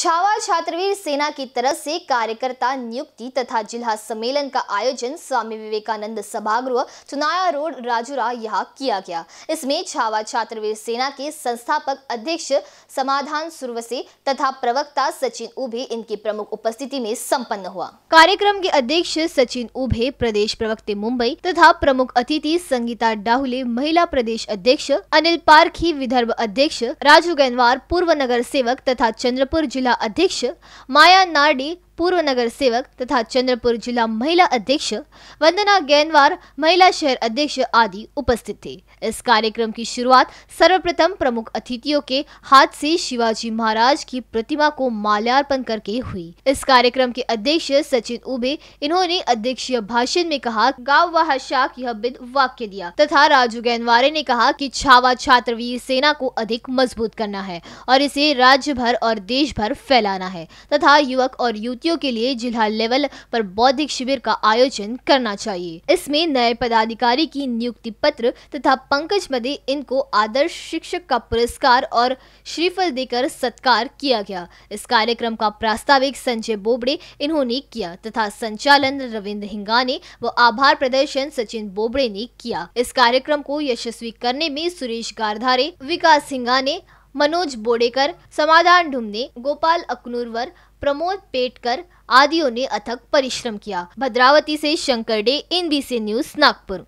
छावा छात्रवीर सेना की तरफ से कार्यकर्ता नियुक्ति तथा जिला सम्मेलन का आयोजन स्वामी विवेकानंद सभागृह चुनाया रोड राजुरा यहाँ किया गया इसमें छावा छात्रवीर सेना के संस्थापक अध्यक्ष समाधान सुरवसे तथा प्रवक्ता सचिन उभे इनकी प्रमुख उपस्थिति में सम्पन्न हुआ कार्यक्रम के अध्यक्ष सचिन उभे प्रदेश प्रवक्ते मुंबई तथा प्रमुख अतिथि संगीता डाहुले महिला प्रदेश अध्यक्ष अनिल पारखी विदर्भ अध्यक्ष राजू गैनवार पूर्व नगर सेवक तथा चंद्रपुर जिला जिला अध्यक्ष माया नार्डे पूर्व नगर सेवक तथा चंद्रपुर जिला महिला अध्यक्ष वंदना गैनवार महिला शहर अध्यक्ष आदि उपस्थित थे इस कार्यक्रम की शुरुआत सर्वप्रथम प्रमुख अतिथियों के हाथ से शिवाजी महाराज की प्रतिमा को माल्यार्पण करके हुई इस कार्यक्रम के अध्यक्ष सचिन उबे इन्होंने अध्यक्षीय भाषण में कहा गाँव व हशाक यह बिद वाक्य दिया तथा राजू गैनवारे ने कहा की छावा छात्र सेना को अधिक मजबूत करना है और इसे राज्य भर और देश भर फैलाना है तथा युवक और युवती लड़कियों के लिए जिला लेवल पर बौद्धिक शिविर का आयोजन करना चाहिए इसमें नए पदाधिकारी की नियुक्ति पत्र तथा पंकज मदे इनको आदर्श शिक्षक का पुरस्कार और श्रीफल देकर सत्कार किया गया इस कार्यक्रम का प्रास्ताविक संजय बोबड़े इन्होंने किया तथा संचालन रविन्द्र हिंगाने व आभार प्रदर्शन सचिन बोबड़े ने किया इस कार्यक्रम को यशस्वी करने में सुरेश गारधारे विकास हिंगाने मनोज बोडेकर समाधान ढूंढने गोपाल अकनूरवर प्रमोद पेटकर आदियों ने अथक परिश्रम किया भद्रावती से शंकर डे एनबीसी न्यूज नागपुर